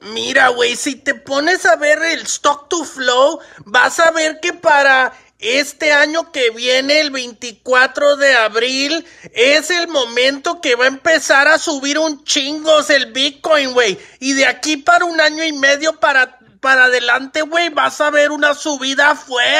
Mira, güey, si te pones a ver el stock to flow, vas a ver que para este año que viene, el 24 de abril, es el momento que va a empezar a subir un chingos el Bitcoin, güey. Y de aquí para un año y medio para, para adelante, güey, vas a ver una subida fuerte.